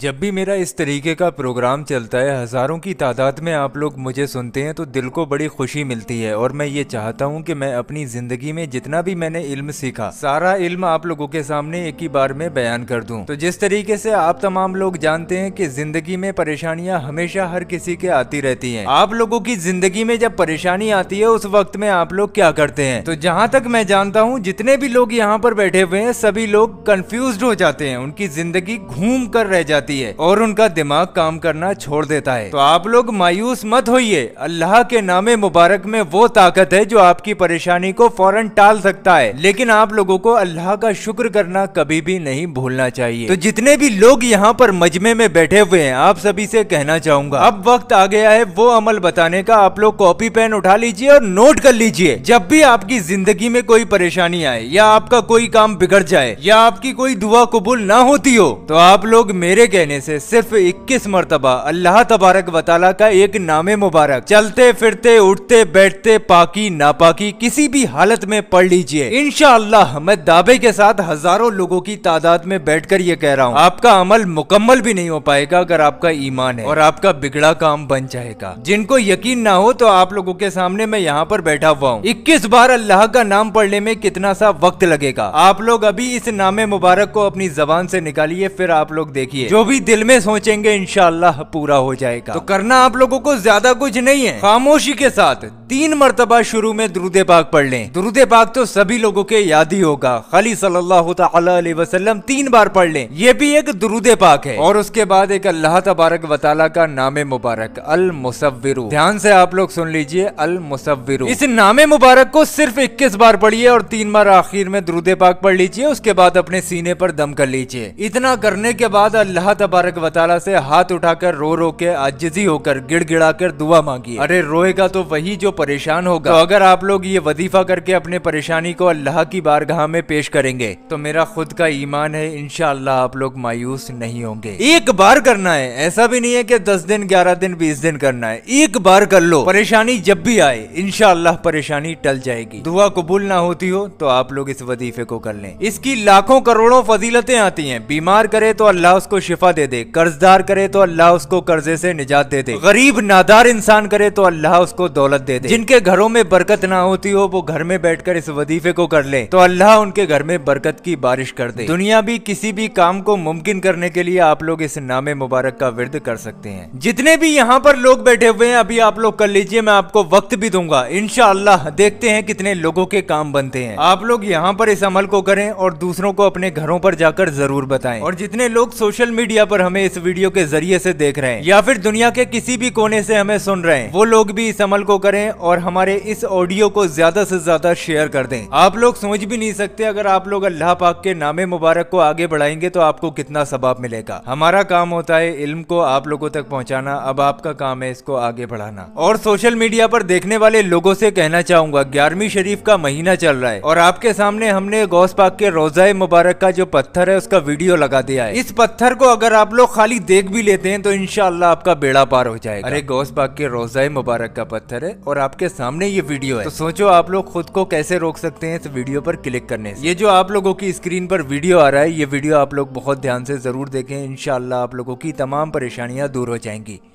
जब भी मेरा इस तरीके का प्रोग्राम चलता है हज़ारों की तादाद में आप लोग मुझे सुनते हैं तो दिल को बड़ी खुशी मिलती है और मैं ये चाहता हूँ कि मैं अपनी ज़िंदगी में जितना भी मैंने इल्म सीखा सारा इल्म आप लोगों के सामने एक ही बार में बयान कर दूँ तो जिस तरीके से आप तमाम लोग जानते हैं कि ज़िंदगी में परेशानियाँ हमेशा हर किसी के आती रहती हैं आप लोगों की ज़िंदगी में जब परेशानी आती है उस वक्त में आप लोग क्या करते हैं तो जहाँ तक मैं जानता हूँ जितने भी लोग यहाँ पर बैठे हुए हैं सभी लोग कन्फ्यूज हो जाते हैं उनकी ज़िंदगी घूम कर रह जाती जाती है और उनका दिमाग काम करना छोड़ देता है तो आप लोग मायूस मत होइए अल्लाह के नामे मुबारक में वो ताकत है जो आपकी परेशानी को फौरन टाल सकता है लेकिन आप लोगों को अल्लाह का शुक्र करना कभी भी नहीं भूलना चाहिए तो जितने भी लोग यहाँ पर मजमे में बैठे हुए हैं आप सभी से कहना चाहूंगा अब वक्त आ गया है वो अमल बताने का आप लोग कॉपी पेन उठा लीजिए और नोट कर लीजिए जब भी आपकी जिंदगी में कोई परेशानी आए या आपका कोई काम बिगड़ जाए या आपकी कोई दुआ कबूल ना होती हो तो आप लोग मेरे कहने से सिर्फ 21 मरतबा अल्लाह तबारक वताला का एक नाम मुबारक चलते फिरते उठते बैठते पाकी नापाकी किसी भी हालत में पढ़ लीजिए इनशाला मैं दावे के साथ हजारों लोगों की तादाद में बैठ कर ये कह रहा हूँ आपका अमल मुकम्मल भी नहीं हो पाएगा अगर आपका ईमान है और आपका बिगड़ा काम बन जाएगा जिनको यकीन ना हो तो आप लोगों के सामने मैं यहाँ पर बैठा हुआ हूँ इक्कीस बार अल्लाह का नाम पढ़ने में कितना सा वक्त लगेगा आप लोग अभी इस नामे मुबारक को अपनी जबान से निकालिए फिर आप लोग देखिए जो भी दिल में सोचेंगे इनशाला पूरा हो जाएगा तो करना आप लोगों को ज्यादा कुछ नहीं है खामोशी के साथ तीन मरतबा शुरू में द्रुदे पाक पढ़ लें दुरुद पाक तो सभी लोगों के याद ही होगा खली सल्लल्लाहु अलैहि वसल्लम तीन बार पढ़ लें ये भी एक दुरुद पाक है और उसके बाद एक अल्लाह तबारक वताला का नाम मुबारक अल मुसविरु ध्यान से आप लोग सुन लीजिए अल मुसविरू इस नाम मुबारक को सिर्फ इक्कीस बार पढ़िए और तीन बार आखिर में द्रुदे पाक पढ़ लीजिए उसके बाद अपने सीने पर दम कर लीजिए इतना करने के बाद अल्लाह अल्लाह तबारक वाल से हाथ उठाकर रो रो के आजिजी होकर गिड़गिड़ा कर दुआ मांगी अरे रोएगा तो वही जो परेशान होगा तो अगर आप लोग ये वजीफा करके अपने परेशानी को अल्लाह की बारगाह में पेश करेंगे तो मेरा खुद का ईमान है इनशाला आप लोग मायूस नहीं होंगे एक बार करना है ऐसा भी नहीं है की दस दिन ग्यारह दिन बीस दिन करना है एक बार कर लो परेशानी जब भी आए इनशाला परेशानी टल जाएगी दुआ कबूल ना होती हो तो आप लोग इस वजीफे को कर ले इसकी लाखों करोड़ों फजीलतें आती है बीमार करे तो अल्लाह उसको शिफा दे दे कर्जदार करे तो अल्लाह उसको कर्जे से निजात दे दे गरीब नादार इंसान करे तो अल्लाह उसको दौलत दे दे जिनके घरों में बरकत ना होती हो वो घर में बैठकर इस वजीफे को कर ले तो अल्लाह उनके घर में बरकत की बारिश कर दे दुनिया भी किसी भी काम को मुमकिन करने के लिए आप लोग इस नाम मुबारक का विरद कर सकते हैं जितने भी यहाँ पर लोग बैठे हुए हैं अभी आप लोग कर लीजिए मैं आपको वक्त भी दूंगा इनशाला देखते हैं कितने लोगों के काम बनते हैं आप लोग यहाँ पर इस अमल को करें और दूसरों को अपने घरों पर जाकर जरूर बताएं और जितने लोग सोशल मीडिया मीडिया पर हमें इस वीडियो के जरिए से देख रहे हैं या फिर दुनिया के किसी भी कोने से हमें सुन रहे हैं वो लोग भी इस अमल को करें और हमारे इस ऑडियो को ज्यादा से ज्यादा शेयर कर दें आप लोग सोच भी नहीं सकते अगर आप लोग अल्लाह पाक के नामे मुबारक को आगे बढ़ाएंगे तो आपको कितना सबाब मिलेगा हमारा काम होता है इल्म को आप लोगों तक पहुँचाना अब आपका काम है इसको आगे बढ़ाना और सोशल मीडिया पर देखने वाले लोगों से कहना चाहूंगा ग्यारहवीं शरीफ का महीना चल रहा है और आपके सामने हमने गौस पाक के रोजाए मुबारक का जो पत्थर है उसका वीडियो लगा दिया है इस पत्थर को अगर आप लोग खाली देख भी लेते हैं तो इनशाला आपका बेड़ा पार हो जाएगा अरे गौस बाग के रोजाए मुबारक का पत्थर है और आपके सामने ये वीडियो है तो सोचो आप लोग खुद को कैसे रोक सकते हैं इस वीडियो पर क्लिक करने से ये जो आप लोगों की स्क्रीन पर वीडियो आ रहा है ये वीडियो आप लोग बहुत ध्यान से जरूर देखें इनशाला आप लोगों की तमाम परेशानियां दूर हो जाएंगी